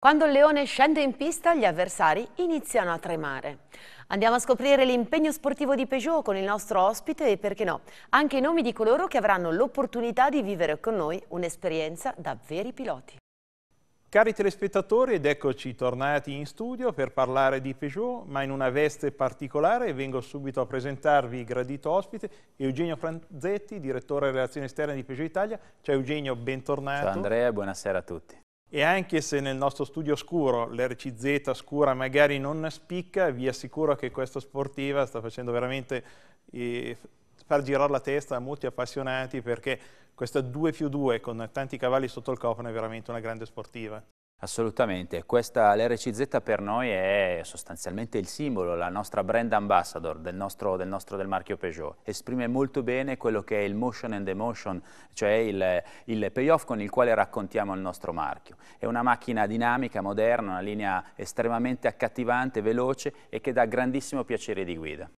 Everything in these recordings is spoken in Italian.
Quando il leone scende in pista, gli avversari iniziano a tremare. Andiamo a scoprire l'impegno sportivo di Peugeot con il nostro ospite e, perché no, anche i nomi di coloro che avranno l'opportunità di vivere con noi un'esperienza da veri piloti. Cari telespettatori, ed eccoci tornati in studio per parlare di Peugeot, ma in una veste particolare vengo subito a presentarvi il gradito ospite Eugenio Franzetti, direttore relazioni esterne di Peugeot Italia. Ciao Eugenio, bentornato. Ciao Andrea, buonasera a tutti. E anche se nel nostro studio scuro l'RCZ scura magari non spicca, vi assicuro che questa sportiva sta facendo veramente eh, far girare la testa a molti appassionati perché questa 2 più 2 con tanti cavalli sotto il cofano è veramente una grande sportiva. Assolutamente, questa l'RCZ per noi è sostanzialmente il simbolo, la nostra brand ambassador del nostro, del nostro del marchio Peugeot. Esprime molto bene quello che è il motion and emotion, cioè il, il payoff con il quale raccontiamo il nostro marchio. È una macchina dinamica, moderna, una linea estremamente accattivante, veloce e che dà grandissimo piacere di guida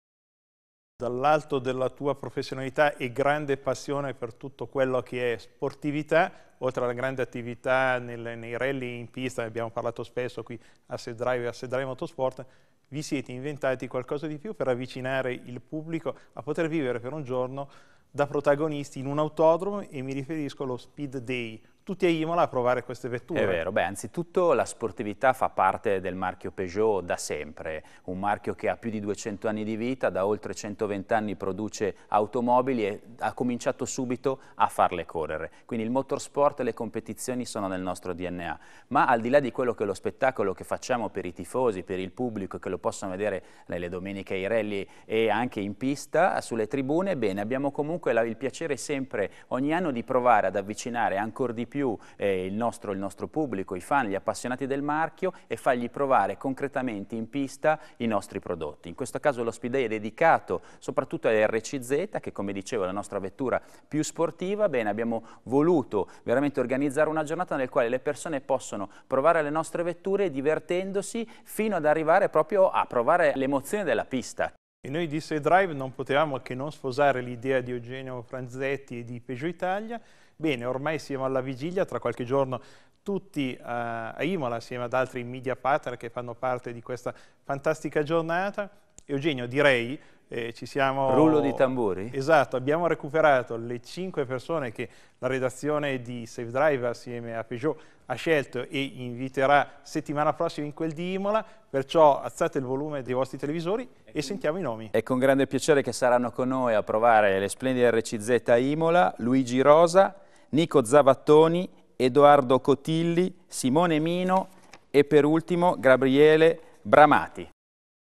dall'alto della tua professionalità e grande passione per tutto quello che è sportività, oltre alla grande attività nel, nei rally in pista, ne abbiamo parlato spesso qui a Sedrive e a Sedrive Motorsport, vi siete inventati qualcosa di più per avvicinare il pubblico a poter vivere per un giorno da protagonisti in un autodromo e mi riferisco allo Speed Day, tutti a Imola a provare queste vetture. È vero, beh, anzitutto la sportività fa parte del marchio Peugeot da sempre, un marchio che ha più di 200 anni di vita, da oltre 120 anni produce automobili e ha cominciato subito a farle correre. Quindi il motorsport e le competizioni sono nel nostro DNA, ma al di là di quello che è lo spettacolo che facciamo per i tifosi, per il pubblico che lo possono vedere nelle domeniche ai rally e anche in pista, sulle tribune, bene, abbiamo comunque il piacere sempre ogni anno di provare ad avvicinare ancora di più più eh, il, nostro, il nostro pubblico, i fan, gli appassionati del marchio e fargli provare concretamente in pista i nostri prodotti. In questo caso lo Speed Day è dedicato soprattutto all'RCZ che come dicevo è la nostra vettura più sportiva, bene abbiamo voluto veramente organizzare una giornata nel quale le persone possono provare le nostre vetture divertendosi fino ad arrivare proprio a provare l'emozione della pista. E noi di Say Drive non potevamo che non sposare l'idea di Eugenio Franzetti e di Peugeot Italia Bene, ormai siamo alla vigilia, tra qualche giorno tutti eh, a Imola assieme ad altri media partner che fanno parte di questa fantastica giornata. Eugenio, direi eh, ci siamo... Rullo di tamburi? Esatto, abbiamo recuperato le cinque persone che la redazione di Safe Drive assieme a Peugeot ha scelto e inviterà settimana prossima in quel di Imola, perciò alzate il volume dei vostri televisori e ecco. sentiamo i nomi. È con grande piacere che saranno con noi a provare le splendide RCZ Imola, Luigi Rosa, Nico Zavattoni, Edoardo Cotilli, Simone Mino e per ultimo Gabriele Bramati.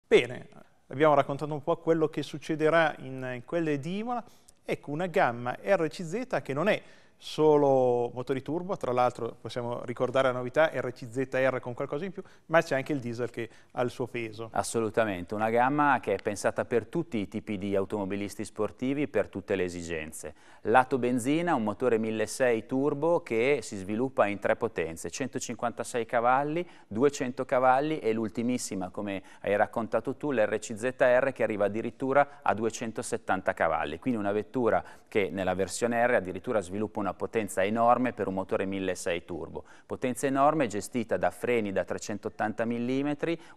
Bene, abbiamo raccontato un po' quello che succederà in, in quell'edivola. Ecco, una gamma RCZ che non è solo motori turbo, tra l'altro possiamo ricordare la novità RCZR con qualcosa in più, ma c'è anche il diesel che ha il suo peso. Assolutamente, una gamma che è pensata per tutti i tipi di automobilisti sportivi, per tutte le esigenze. Lato benzina, un motore 1.6 turbo che si sviluppa in tre potenze, 156 cavalli, 200 cavalli e l'ultimissima, come hai raccontato tu, l'RCZR che arriva addirittura a 270 cavalli. Quindi una vettura che nella versione R addirittura sviluppa un una potenza enorme per un motore 1.6 turbo. Potenza enorme gestita da freni da 380 mm,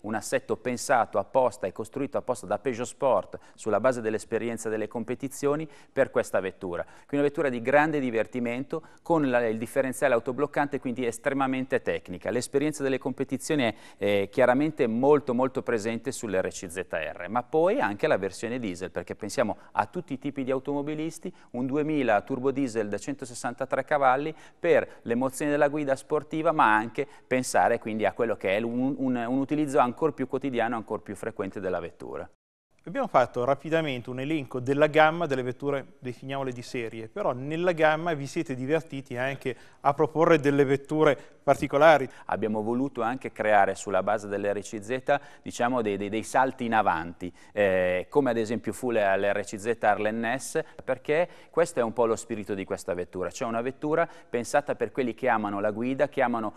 un assetto pensato apposta e costruito apposta da Peugeot Sport sulla base dell'esperienza delle competizioni per questa vettura. Quindi una vettura di grande divertimento con la, il differenziale autobloccante quindi estremamente tecnica. L'esperienza delle competizioni è eh, chiaramente molto molto presente sull'RCZR, ma poi anche la versione diesel perché pensiamo a tutti i tipi di automobilisti, un 2000 turbo diesel da 160 63 cavalli per l'emozione della guida sportiva ma anche pensare quindi a quello che è un, un, un utilizzo ancora più quotidiano, ancora più frequente della vettura. Abbiamo fatto rapidamente un elenco della gamma delle vetture, definiamole di serie, però nella gamma vi siete divertiti anche a proporre delle vetture particolari. Abbiamo voluto anche creare sulla base dell'RCZ diciamo, dei, dei, dei, salti in avanti, eh, come ad esempio fu l'RCZ Arlen S, perché questo è un po' lo spirito di questa vettura, cioè una vettura pensata per quelli che amano la guida, che amano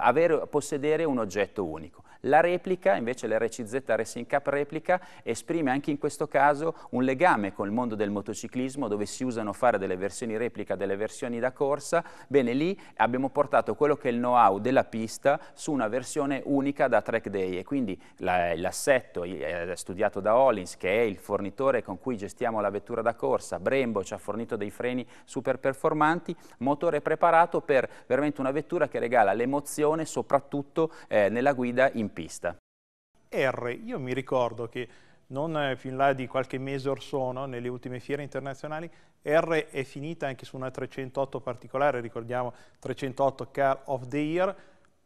avere, possedere un oggetto unico. La replica, invece l'RCZ Racing Cup replica, esprime anche in questo caso un legame con il mondo del motociclismo dove si usano fare delle versioni replica, delle versioni da corsa. Bene, lì abbiamo portato quello che è il nostro know-how della pista su una versione unica da track day e quindi l'assetto la, eh, studiato da Hollins che è il fornitore con cui gestiamo la vettura da corsa, Brembo ci ha fornito dei freni super performanti, motore preparato per veramente una vettura che regala l'emozione soprattutto eh, nella guida in pista. R, io mi ricordo che non eh, fin là di qualche mese or sono, nelle ultime fiere internazionali, R è finita anche su una 308 particolare, ricordiamo 308 Car of the Year,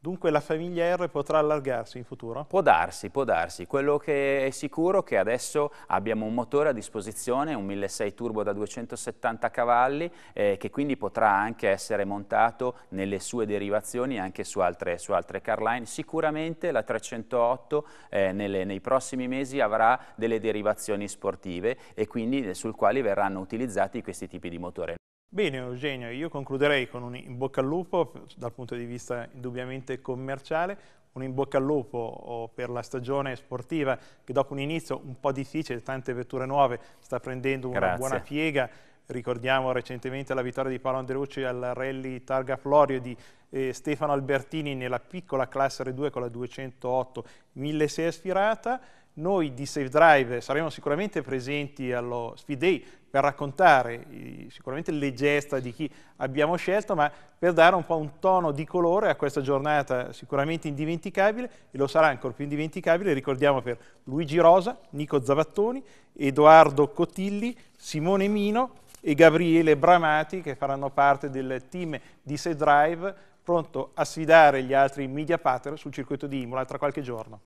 Dunque la famiglia R potrà allargarsi in futuro? Può darsi, può darsi. Quello che è sicuro è che adesso abbiamo un motore a disposizione, un 1.6 turbo da 270 cavalli, eh, che quindi potrà anche essere montato nelle sue derivazioni anche su altre, su altre car line. Sicuramente la 308 eh, nelle, nei prossimi mesi avrà delle derivazioni sportive e quindi eh, sul quali verranno utilizzati questi tipi di motore. Bene Eugenio, io concluderei con un in bocca al lupo dal punto di vista indubbiamente commerciale, un in bocca al lupo per la stagione sportiva che dopo un inizio un po' difficile, tante vetture nuove, sta prendendo una Grazie. buona piega. Ricordiamo recentemente la vittoria di Paolo Andreucci al rally Targa Florio di eh, Stefano Albertini nella piccola classe R2 con la 208 1600 sfirata. Noi di Safe Drive saremo sicuramente presenti allo Speed Day per raccontare sicuramente le gesta di chi abbiamo scelto, ma per dare un po' un tono di colore a questa giornata sicuramente indimenticabile e lo sarà ancora più indimenticabile, ricordiamo per Luigi Rosa, Nico Zavattoni, Edoardo Cotilli, Simone Mino e Gabriele Bramati che faranno parte del team di Safe Drive pronto a sfidare gli altri media partner sul circuito di Imola tra qualche giorno.